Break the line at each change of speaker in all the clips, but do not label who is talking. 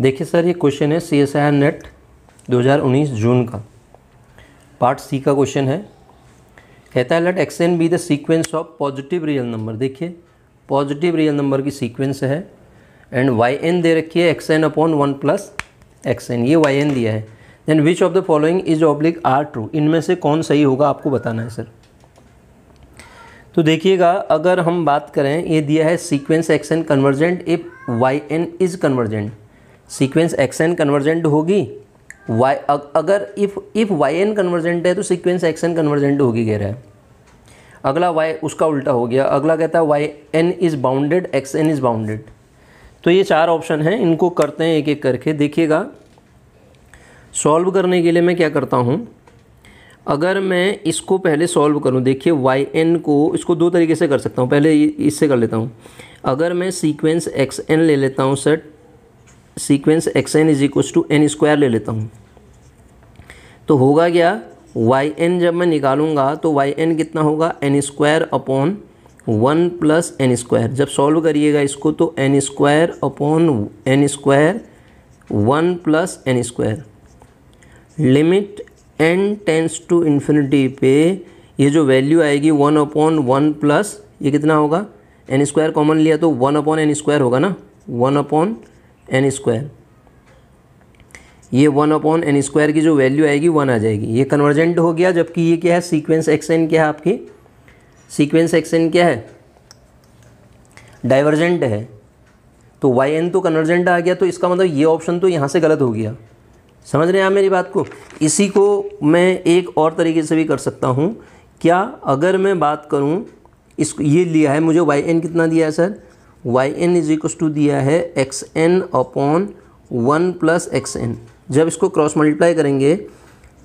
देखिए सर ये क्वेश्चन है C S I R NET उन्नीस जून का पार्ट सी का क्वेश्चन है कहता है let X N be the sequence of positive real number देखिए पॉजिटिव रियल नंबर की सीक्वेंस है एंड वाई एन दे रखी है x N upon one plus x N ये वाई एन दिया है then which of the following is ऑब्लिक आर ट्रू इनमें से कौन सही होगा आपको बताना है सर तो देखिएगा अगर हम बात करें ये दिया है sequence x N convergent if Y N is convergent sequence x N convergent होगी वाई अगर if if Y N convergent है तो सीक्वेंस एक्स एन कन्वर्जेंट होगी कह रहा है अगला वाई उसका उल्टा हो गया अगला कहता है Y N is bounded X N is bounded तो ये चार ऑप्शन हैं इनको करते हैं एक एक करके देखिएगा सॉल्व करने के लिए मैं क्या करता हूँ अगर मैं इसको पहले सॉल्व करूँ देखिए वाई एन को इसको दो तरीके से कर सकता हूँ पहले इससे कर लेता हूँ अगर मैं सीक्वेंस एक्स एन ले लेता हूँ sir sequence x N is equals to N square ले लेता हूँ तो होगा क्या वाई एन जब मैं निकालूंगा तो वाई एन कितना होगा N square upon one plus N square जब सॉल्व करिएगा इसको तो N square upon N square one plus N square limit N tends to infinity पे ये जो वैल्यू आएगी वन अपॉन वन प्लस ये कितना होगा एन स्क्वायर कॉमन लिया तो वन अपॉन एन स्क्वायर होगा ना वन अपॉन एन स्क्वायर ये वन अपॉन एन स्क्वायर की जो वैल्यू आएगी वन आ जाएगी ये कन्वर्जेंट हो गया जबकि ये क्या है सीक्वेंस एन क्या है आपकी सीक्वेंस एन क्या है डाइवर्जेंट है तो वाई एन तो कन्वर्जेंट आ गया तो इसका मतलब ये ऑप्शन तो यहाँ से गलत हो गया समझ रहे हैं आप मेरी बात को इसी को मैं एक और तरीके से भी कर सकता हूँ क्या अगर मैं बात करूँ इस ये लिया है मुझे वाई एन कितना दिया है sir y N is equal to दिया है x N upon one plus x n जब इसको क्रॉस मल्टीप्लाई करेंगे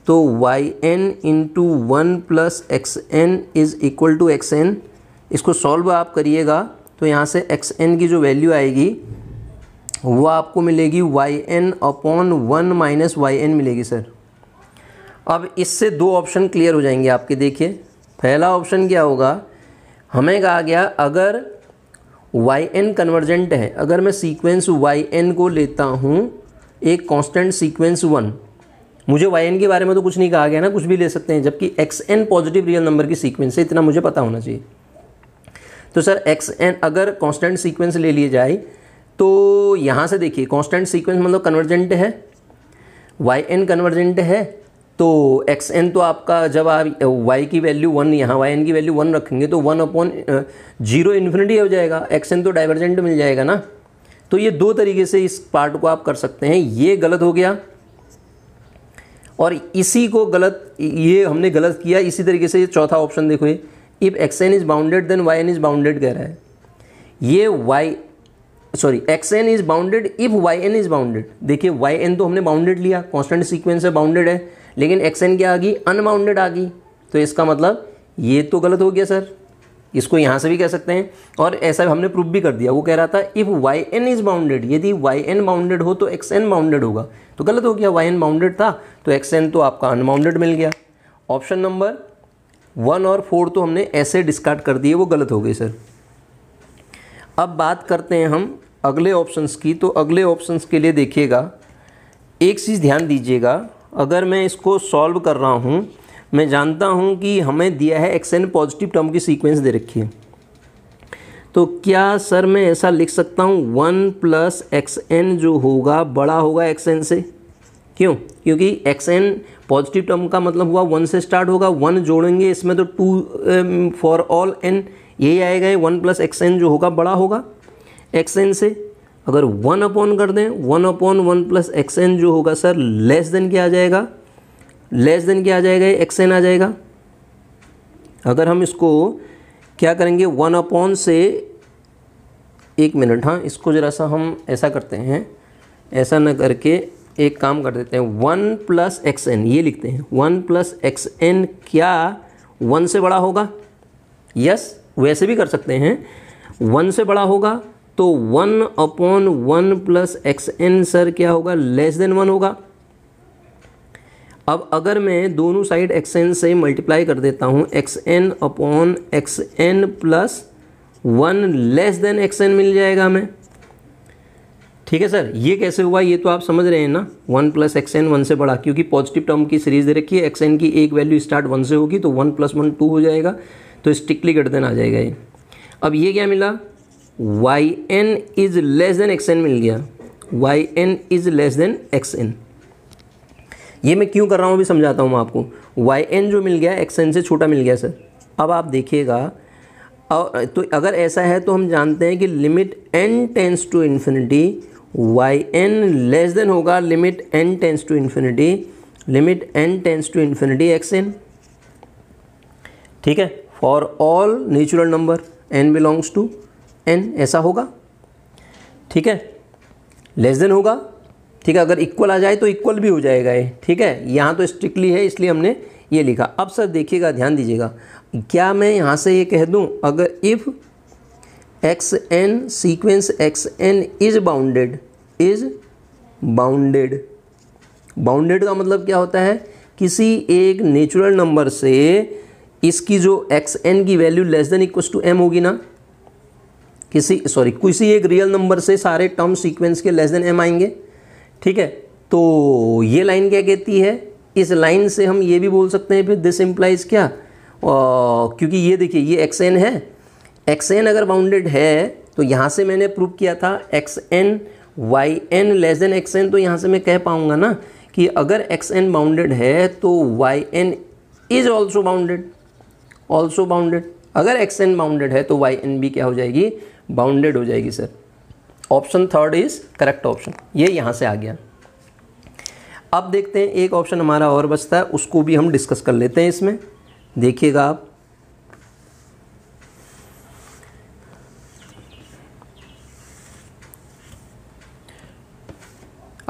तो y n into one plus x N is equal to x n इसको सॉल्व आप करिएगा तो यहाँ से एक्स एन की जो वैल्यू आएगी वो आपको मिलेगी y n upon one minus y n मिलेगी सर अब इससे दो ऑप्शन क्लियर हो जाएंगे आपके देखिए पहला ऑप्शन क्या होगा हमें कहा गया अगर वाई एन कन्वर्जेंट है अगर मैं सीक्वेंस वाई एन को लेता हूँ एक कांस्टेंट सीक्वेंस वन मुझे वाई एन के बारे में तो कुछ नहीं कहा गया ना कुछ भी ले सकते हैं जबकि x n positive real number की सीक्वेंस है इतना मुझे पता होना चाहिए तो सर एक्स एन अगर कांस्टेंट सीक्वेंस ले लिए जाए तो यहाँ से देखिए कांस्टेंट सीक्वेंस मतलब कन्वर्जेंट है वाई एन कन्वर्जेंट है तो एक्स एन तो आपका जब आप वाई की वैल्यू वन यहाँ वाई एन की वैल्यू वन रखेंगे तो वन अपॉन जीरो इन्फिनिटी हो जाएगा एक्स एन तो डाइवर्जेंट मिल जाएगा ना तो ये दो तरीके से इस पार्ट को आप कर सकते हैं ये गलत हो गया और इसी को गलत ये हमने गलत किया इसी तरीके से ये चौथा ऑप्शन देखो ये if x N is bounded then y N is bounded कह रहा है ये y sorry x N is bounded if Y N is bounded देखिए वाई एन तो हमने बाउंडेड लिया कॉन्स्टेंट सीक्वेंस है बाउंडेड है लेकिन एक्सएन क्या आ गई अनबाउंडेड आ गई तो इसका मतलब ये तो गलत हो गया सर इसको यहाँ से भी कह सकते हैं और ऐसा हमने प्रूफ भी कर दिया वो कह रहा था if Y N is bounded यदि वाई एन बाउंडेड हो तो एक्स एन बाउंडेड होगा तो गलत हो गया वाई एन बाउंडेड था तो एक्स एन तो आपका अनबाउंडेड मिल गया ऑप्शन नंबर वन और फोर तो हमने ऐसे डिस्कार्ड कर दिए वो गलत हो गए सर अब बात करते हैं हम अगले ऑप्शंस की तो अगले ऑप्शंस के लिए देखिएगा एक चीज़ ध्यान दीजिएगा अगर मैं इसको सॉल्व कर रहा हूँ मैं जानता हूँ कि हमें दिया है एक्स एन पॉजिटिव टर्म की सीक्वेंस दे रखी है तो क्या सर मैं ऐसा लिख सकता हूँ वन प्लस एक्स एन जो होगा बड़ा होगा एक्स एन से क्यों क्योंकि एक्स एन पॉजिटिव टर्म का मतलब हुआ वन से स्टार्ट होगा वन जोड़ेंगे इसमें तो टू फॉर ऑल एन यही आएगा वन प्लस एक्स एन जो होगा बड़ा होगा एक्स एन से अगर वन अपॉन कर दें one upon one plus x n जो होगा सर लेस देन क्या आ जाएगा लेस देन क्या आ जाएगा एक्स एन आ जाएगा अगर हम इसको क्या करेंगे वन अपॉन से एक मिनट हाँ इसको ज़रा सा हम ऐसा करते हैं ऐसा ना करके एक काम कर देते हैं वन प्लस एक्स एन ये लिखते हैं वन प्लस एक्स एन क्या वन से बड़ा होगा यस वैसे भी कर सकते हैं वन से बड़ा होगा तो one upon one plus x n sir क्या होगा लेस देन वन होगा अब अगर मैं दोनों साइड एक्स एन से मल्टीप्लाई कर देता हूँ x N upon x n plus one less than x n मिल जाएगा हमें ठीक है सर ये कैसे हुआ ये तो आप समझ रहे हैं ना one plus x n one से बड़ा क्योंकि पॉजिटिव टर्म की सीरीज दे रखी है एक्स एन की एक वैल्यू स्टार्ट वन से होगी तो वन प्लस वन टू हो जाएगा तो स्टिकली गट देन आ जाएगा ये अब ये क्या मिला y N is less than x n मिल गया y N is less than x N ये मैं क्यों कर रहा हूँ अभी समझाता हूँ आपको वाई एन जो मिल गया एक्स एन से छोटा मिल गया सर अब आप देखिएगा और तो अगर ऐसा है तो हम जानते हैं कि limit N tends to infinity y n less than होगा limit N tends to infinity limit N tends to infinity x n ठीक है for all natural number n belongs to n ऐसा होगा ठीक है लेस देन होगा ठीक है अगर इक्वल आ जाए तो इक्वल भी हो जाएगा ये ठीक है यहाँ तो स्ट्रिक्टली है इसलिए हमने ये लिखा अब सर देखिएगा ध्यान दीजिएगा क्या मैं यहाँ से ये कह दूँ अगर if x n sequence x N is bounded is bounded bounded का मतलब क्या होता है किसी एक नेचुरल नंबर से इसकी जो एक्स एन की value less than equal to m होगी ना किसी सॉरी किसी एक रियल नंबर से सारे टर्म सीक्वेंस के लेस देन एम आएंगे ठीक है तो ये लाइन क्या कहती है इस लाइन से हम ये भी बोल सकते हैं फिर दिस इम्प्लाइज क्या आ, क्योंकि ये देखिए ये एक्स एन है एक्स एन अगर बाउंडेड है तो यहाँ से मैंने प्रूव किया था x n y n less than x n तो यहाँ से मैं कह पाऊँगा ना कि अगर एक्स एन बाउंडेड है तो y N is also bounded also bounded अगर एक्स एन बाउंडेड है तो वाई एन भी क्या हो जाएगी बाउंडेड हो जाएगी sir option third is correct option ये यहाँ से आ गया अब देखते हैं एक ऑप्शन हमारा और बचता है उसको भी हम डिस्कस कर लेते हैं इसमें देखिएगा आप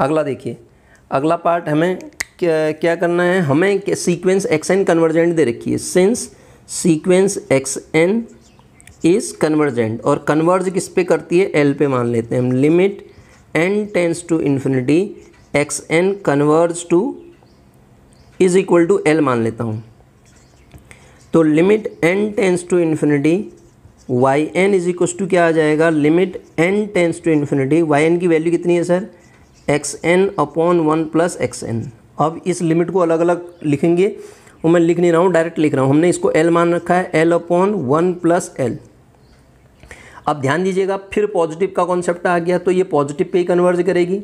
अगला देखिए अगला पार्ट हमें क्या, क्या करना है हमें सीक्वेंस एक्स एन कन्वर्जेंट दे रखी है since sequence x N is convergent और कन्वर्ज किस पे करती है एल पे मान लेते हैं हम limit N tends to infinity x n converge to is equal to l मान लेता हूँ तो limit N tends to infinity y N is equal to क्या आ जाएगा limit N tends to infinity y n की वैल्यू कितनी है sir x N upon one plus x n अब इस लिमिट को अलग अलग लिखेंगे और मैं लिख नहीं रहा हूँ डायरेक्ट लिख रहा हूँ हमने इसको एल मान रखा है l upon one plus l अब ध्यान दीजिएगा फिर पॉजिटिव का कॉन्सेप्ट आ गया तो ये पॉजिटिव पे ही कन्वर्ज करेगी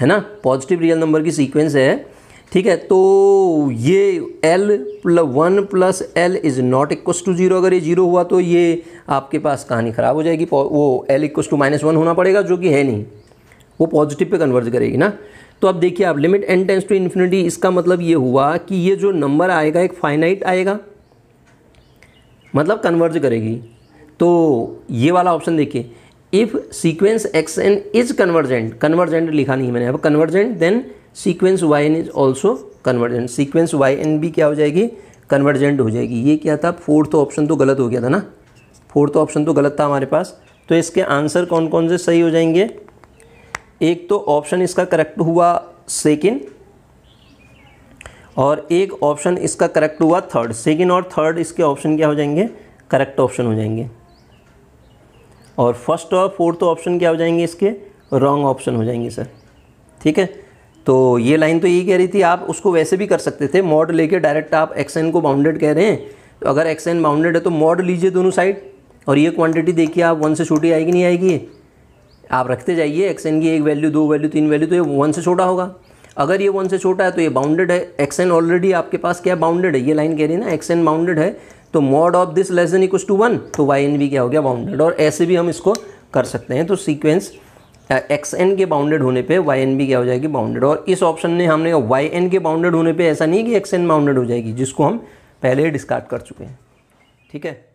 है ना पॉजिटिव रियल नंबर की सीक्वेंस है ठीक है तो ये l plus one plus l is not equals to zero अगर ये जीरो हुआ तो ये आपके पास कहानी ख़राब हो जाएगी वो l equals to minus one होना पड़ेगा जो कि है नहीं वो पॉजिटिव पे कन्वर्ज करेगी ना तो अब देखिए आप limit N tends to infinity इसका मतलब ये हुआ कि ये जो नंबर आएगा एक फाइनाइट आएगा मतलब कन्वर्ज करेगी तो ये वाला ऑप्शन देखिए if sequence x N is convergent convergent लिखा नहीं मैंने अब convergent then sequence y N is also convergent sequence y n भी क्या हो जाएगी कन्वर्जेंट हो जाएगी ये क्या था फोर्थ ऑप्शन तो गलत हो गया था ना फोर्थ ऑप्शन तो गलत था हमारे पास तो इसके आंसर कौन कौन से सही हो जाएंगे एक तो ऑप्शन इसका करेक्ट हुआ सेकेंड और एक ऑप्शन इसका करेक्ट हुआ थर्ड सेकेंड और थर्ड इसके ऑप्शन क्या हो जाएंगे करेक्ट ऑप्शन हो जाएंगे और फर्स्ट और फोर्थ तो ऑप्शन क्या हो जाएंगे इसके रॉन्ग ऑप्शन हो जाएंगे सर ठीक है तो ये लाइन तो यही कह रही थी आप उसको वैसे भी कर सकते थे मॉड लेके डायरेक्ट आप एक्स एन को बाउंडेड कह रहे हैं तो अगर एक्स एन बाउंडेड है तो मॉड लीजिए दोनों साइड और ये क्वांटिटी देखिए आप वन से छोटी आएगी नहीं आएगी आप रखते जाइए एक्स एन की एक वैल्यू दो वैल्यू तीन वैल्यू तो ये वन से छोटा होगा अगर ये वन से छोटा है तो ये बाउंडेड है एक्स एन ऑलरेडी आपके पास क्या बाउंडेड है ये लाइन कह रही है ना एक्स एन बाउंडेड है तो mod of this less than equal to one तो वाई एन भी क्या हो गया बाउंडेड और ऐसे भी हम इसको कर सकते हैं तो सीक्वेंस एक्स एन के बाउंडेड होने पे वाई एन भी क्या हो जाएगी बाउंडेड और इस ऑप्शन ने हमने वाई एन के बाउंडेड होने पे ऐसा नहीं कि एक्स एन बाउंडेड हो जाएगी जिसको हम पहले ही डिस्कार्ड कर चुके हैं ठीक है